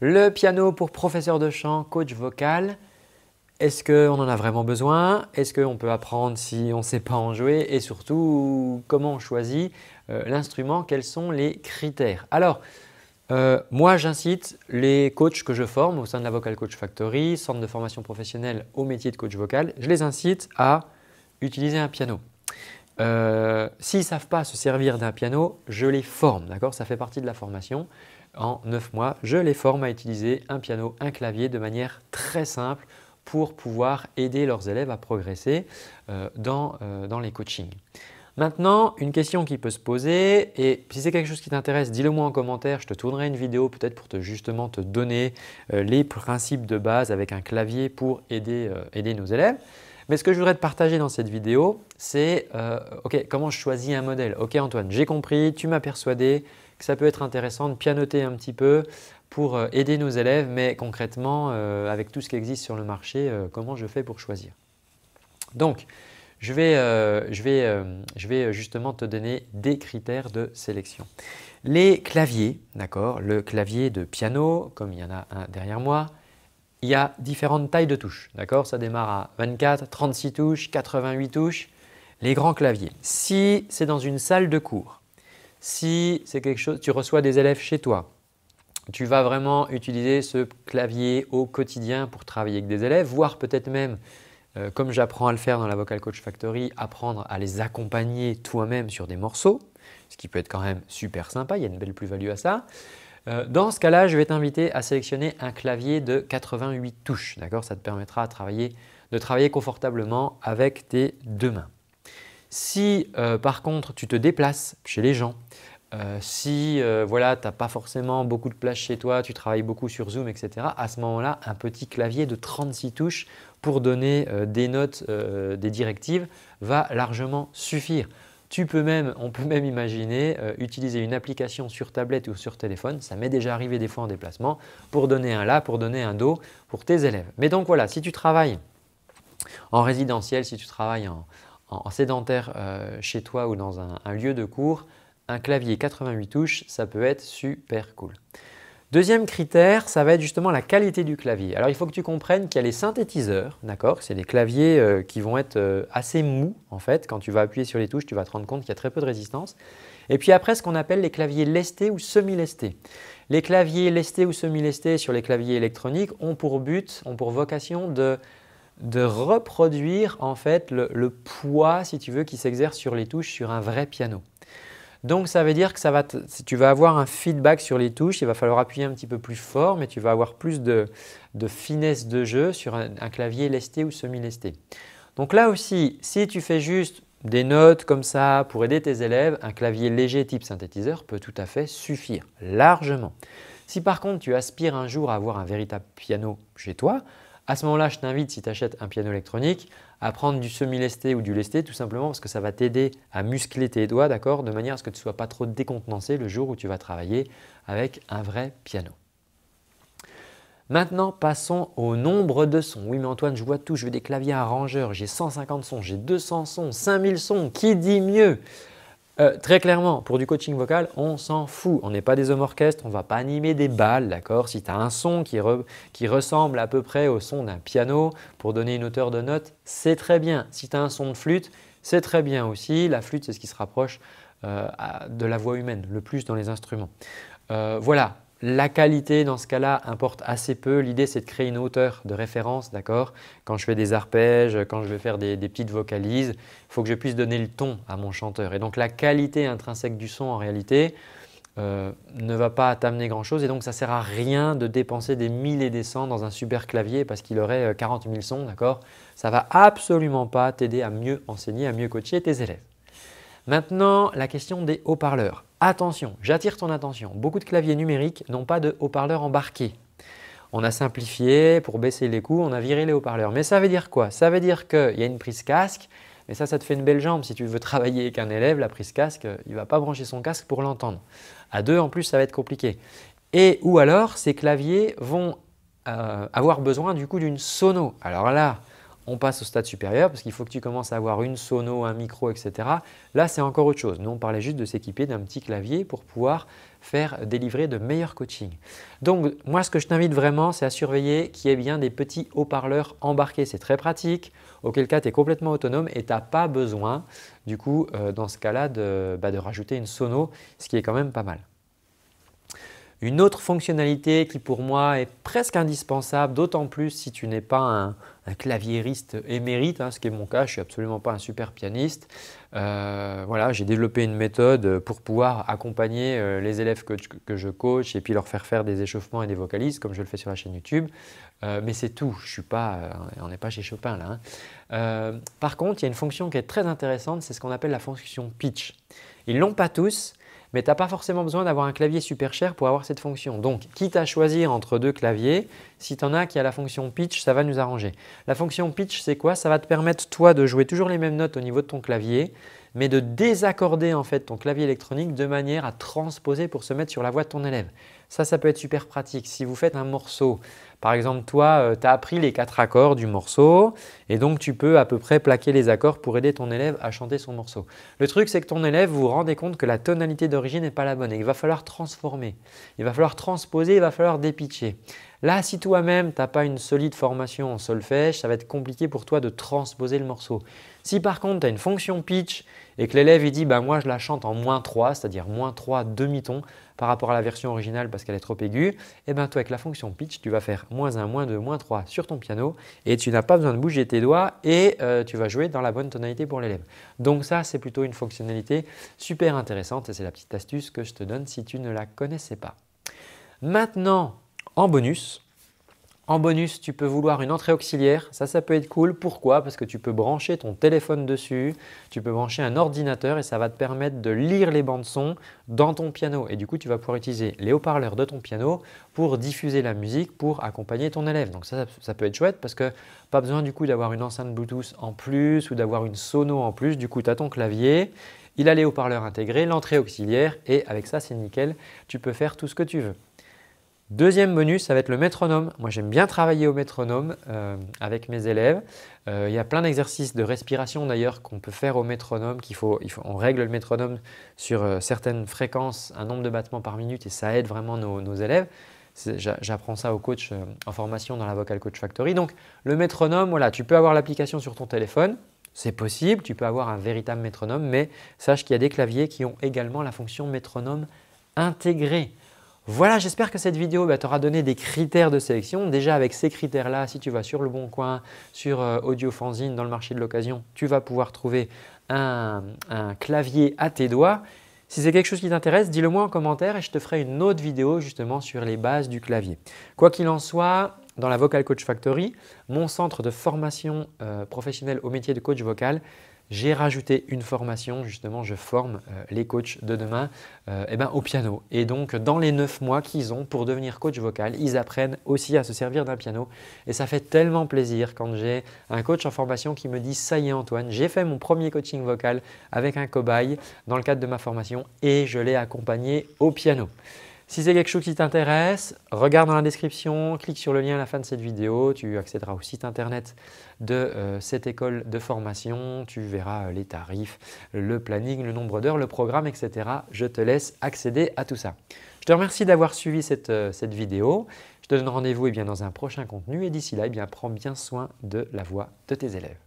Le piano pour professeur de chant, coach vocal, est-ce qu'on en a vraiment besoin Est-ce qu'on peut apprendre si on ne sait pas en jouer Et surtout, comment on choisit euh, l'instrument Quels sont les critères Alors, euh, moi, j'incite les coachs que je forme au sein de la Vocal Coach Factory, centre de formation professionnelle au métier de coach vocal, je les incite à utiliser un piano. Euh, s'ils ne savent pas se servir d'un piano, je les forme, d'accord Ça fait partie de la formation. En 9 mois, je les forme à utiliser un piano, un clavier de manière très simple pour pouvoir aider leurs élèves à progresser euh, dans, euh, dans, les coachings. Maintenant, une question qui peut se poser, et si c'est quelque chose qui t'intéresse, dis-le moi en commentaire, je te tournerai une vidéo peut-être pour te, justement te donner euh, les principes de base avec un clavier pour aider, aider, nos élèves. Mais ce que je voudrais te partager dans cette vidéo, c'est comment je choisis un modèle OK Antoine, j'ai compris, tu m'as persuadé, ça peut être intéressant de pianoter un petit peu pour euh, aider nos élèves, mais concrètement, euh, avec tout ce qui existe sur le marché, euh, comment je fais pour choisir Donc, je vais, je vais, justement te donner des critères de sélection. Les claviers, d'accord Le clavier de piano, comme il y en a un derrière moi, il y a différentes tailles de touches, d'accord Ça démarre à 24, 36 touches, 88 touches, les grands claviers. Si c'est dans une salle de cours, si c'est quelque chose, tu reçois des élèves chez toi, tu vas vraiment utiliser ce clavier au quotidien pour travailler avec des élèves, voire peut-être même, euh, comme j'apprends à le faire dans la Vocal Coach Factory, apprendre à les accompagner toi-même sur des morceaux, ce qui peut être quand même super sympa, il y a une belle plus-value à ça. Euh, dans ce cas-là, je vais t'inviter à sélectionner un clavier de 88 touches, d'accord Ça te permettra de travailler confortablement avec tes deux mains. Si euh, par contre tu te déplaces chez les gens, euh, si euh, voilà, tu n'as pas forcément beaucoup de place chez toi, tu travailles beaucoup sur Zoom, etc., à ce moment-là, un petit clavier de 36 touches pour donner des notes, des directives, va largement suffire. Tu peux même, on peut même imaginer utiliser une application sur tablette ou sur téléphone, ça m'est déjà arrivé des fois en déplacement, pour donner un là », pour donner un do pour tes élèves. Mais donc voilà, si tu travailles en résidentiel, si tu travailles en, en, sédentaire euh, chez toi ou dans un, lieu de cours, un clavier 88 touches, ça peut être super cool. Deuxième critère, ça va être justement la qualité du clavier. Alors il faut que tu comprennes qu'il y a les synthétiseurs, d'accord C'est des claviers euh, qui vont être euh, assez mous en fait. Quand tu vas appuyer sur les touches, tu vas te rendre compte qu'il y a très peu de résistance. Et puis après, ce qu'on appelle les claviers lestés ou semi-lestés. Les claviers lestés ou semi-lestés sur les claviers électroniques ont pour but, ont pour vocation de de reproduire en fait le, poids, si tu veux, qui s'exerce sur les touches sur un vrai piano. Donc ça veut dire que ça va tu vas avoir un feedback sur les touches, il va falloir appuyer un petit peu plus fort, mais tu vas avoir plus de, finesse de jeu sur un clavier lesté ou semi-lesté. Donc là aussi, si tu fais juste des notes comme ça pour aider tes élèves, un clavier léger type synthétiseur peut tout à fait suffire, largement. Si par contre tu aspires un jour à avoir un véritable piano chez toi, à ce moment-là, je t'invite, si tu achètes un piano électronique, à prendre du semi-lesté ou du lesté, tout simplement parce que ça va t'aider à muscler tes doigts, d'accord, de manière à ce que tu ne sois pas trop décontenancé le jour où tu vas travailler avec un vrai piano. Maintenant, passons au nombre de sons. Oui, mais Antoine, je vois tout, je veux des claviers arrangeurs, j'ai 150 sons, j'ai 200 sons, 5000 sons, qui dit mieux euh, très clairement, pour du coaching vocal, on s'en fout. On n'est pas des hommes orchestres, on ne va pas animer des balles, d'accord Si tu as un son qui, ressemble à peu près au son d'un piano pour donner une hauteur de note, c'est très bien. Si tu as un son de flûte, c'est très bien aussi. La flûte, c'est ce qui se rapproche euh, de la voix humaine le plus dans les instruments. Euh, voilà, la qualité, dans ce cas-là, importe assez peu. L'idée, c'est de créer une hauteur de référence, d'accord Quand je fais des arpèges, quand je vais faire des, petites vocalises, il faut que je puisse donner le ton à mon chanteur. Et donc, la qualité intrinsèque du son, en réalité, euh, ne va pas t'amener grand-chose et donc ça ne sert à rien de dépenser des 1000 et des cents dans un super clavier parce qu'il aurait 40 euh, 000 sons, d'accord Ça va absolument pas t'aider à mieux enseigner, à mieux coacher tes élèves. Maintenant, la question des haut-parleurs. Attention, j'attire ton attention, beaucoup de claviers numériques n'ont pas de haut-parleur embarqué. On a simplifié pour baisser les coûts, on a viré les haut-parleurs. Mais ça veut dire quoi Ça veut dire qu'il y a une prise casque, mais ça, ça te fait une belle jambe. Si tu veux travailler avec un élève, la prise casque, il ne va pas brancher son casque pour l'entendre. À deux, en plus, ça va être compliqué. Et ou alors, ces claviers vont euh, avoir besoin du coup d'une sono. Alors là, on passe au stade supérieur parce qu'il faut que tu commences à avoir une sono, un micro, etc. Là, c'est encore autre chose. Nous, on parlait juste de s'équiper d'un petit clavier pour pouvoir faire délivrer de meilleurs coachings. Donc, moi, ce que je t'invite vraiment, c'est à surveiller qu'il y ait bien des petits haut-parleurs embarqués. C'est très pratique, auquel cas, tu es complètement autonome et tu n'as pas besoin, du coup, euh, dans ce cas-là, de, bah, de rajouter une sono, ce qui est quand même pas mal. Une autre fonctionnalité qui pour moi est presque indispensable, d'autant plus si tu n'es pas un, claviériste émérite, hein, ce qui est mon cas, je suis absolument pas un super pianiste. Euh, voilà, j'ai développé une méthode pour pouvoir accompagner euh, les élèves que, je coach et puis leur faire faire des échauffements et des vocalises comme je le fais sur la chaîne YouTube. Euh, mais c'est tout, je on n'est pas chez Chopin là. Hein. par contre, il y a une fonction qui est très intéressante, c'est ce qu'on appelle la fonction pitch. Ils l'ont pas tous, mais tu n'as pas forcément besoin d'avoir un clavier super cher pour avoir cette fonction. Donc, quitte à choisir entre deux claviers, si tu en as qui a la fonction pitch, ça va nous arranger. La fonction pitch, c'est quoi Ça va te permettre, toi, de jouer toujours les mêmes notes au niveau de ton clavier, mais de désaccorder en fait ton clavier électronique de manière à transposer pour se mettre sur la voix de ton élève. Ça, ça peut être super pratique. Si vous faites un morceau par exemple, toi, euh, tu as appris les quatre accords du morceau et donc tu peux à peu près plaquer les accords pour aider ton élève à chanter son morceau. Le truc, c'est que ton élève, vous vous rendez compte que la tonalité d'origine n'est pas la bonne et qu'il va falloir transformer. Il va falloir transposer, il va falloir dépitcher. Là, si toi-même, tu n'as pas une solide formation en solfège, ça va être compliqué pour toi de transposer le morceau. Si par contre, tu as une fonction pitch et que l'élève il dit bah, « moi je la chante en moins 3 », c'est-à-dire moins 3 demi-tons par rapport à la version originale parce qu'elle est trop aiguë, et ben, toi avec la fonction pitch, tu vas faire moins 1, moins 2, moins 3 sur ton piano et tu n'as pas besoin de bouger tes doigts et euh, tu vas jouer dans la bonne tonalité pour l'élève. Donc ça, c'est plutôt une fonctionnalité super intéressante et c'est la petite astuce que je te donne si tu ne la connaissais pas. Maintenant, en bonus, en bonus, tu peux vouloir une entrée auxiliaire. Ça, ça peut être cool. Pourquoi Parce que tu peux brancher ton téléphone dessus, tu peux brancher un ordinateur et ça va te permettre de lire les bandes son dans ton piano. Et du coup, tu vas pouvoir utiliser les haut-parleurs de ton piano pour diffuser la musique, pour accompagner ton élève. Donc ça, ça, ça peut être chouette parce que pas besoin du coup d'avoir une enceinte Bluetooth en plus ou d'avoir une sono en plus. Du coup, tu as ton clavier il a les haut-parleurs intégrés, l'entrée auxiliaire et avec ça c'est nickel, tu peux faire tout ce que tu veux. Deuxième bonus, ça va être le métronome. Moi, j'aime bien travailler au métronome euh, avec mes élèves. Euh, il y a plein d'exercices de respiration d'ailleurs qu'on peut faire au métronome. Qu'il faut, on règle le métronome sur euh, certaines fréquences, un nombre de battements par minute, et ça aide vraiment nos, élèves. J'apprends ça au coach en formation dans la Vocal Coach Factory. Donc, le métronome, voilà, tu peux avoir l'application sur ton téléphone. C'est possible, tu peux avoir un véritable métronome, mais sache qu'il y a des claviers qui ont également la fonction métronome intégrée. Voilà, j'espère que cette vidéo bah, t'aura donné des critères de sélection. Déjà avec ces critères-là, si tu vas sur Le Bon Coin, sur euh, Audio dans le marché de l'occasion, tu vas pouvoir trouver un, clavier à tes doigts. Si c'est quelque chose qui t'intéresse, dis-le moi en commentaire et je te ferai une autre vidéo justement sur les bases du clavier. Quoi qu'il en soit, dans la Vocal Coach Factory, mon centre de formation euh, professionnelle au métier de coach vocal, j'ai rajouté une formation, justement, je forme euh, les coachs de demain euh, eh ben, au piano. Et donc, dans les 9 mois qu'ils ont pour devenir coach vocal, ils apprennent aussi à se servir d'un piano. Et ça fait tellement plaisir quand j'ai un coach en formation qui me dit Ça y est, Antoine, j'ai fait mon premier coaching vocal avec un cobaye dans le cadre de ma formation et je l'ai accompagné au piano. Si c'est quelque chose qui t'intéresse, regarde dans la description, clique sur le lien à la fin de cette vidéo, tu accéderas au site internet de euh, cette école de formation, tu verras euh, les tarifs, le planning, le nombre d'heures, le programme, etc. Je te laisse accéder à tout ça. Je te remercie d'avoir suivi cette, euh, vidéo. Je te donne rendez-vous eh dans un prochain contenu et d'ici là, eh bien, prends bien soin de la voix de tes élèves.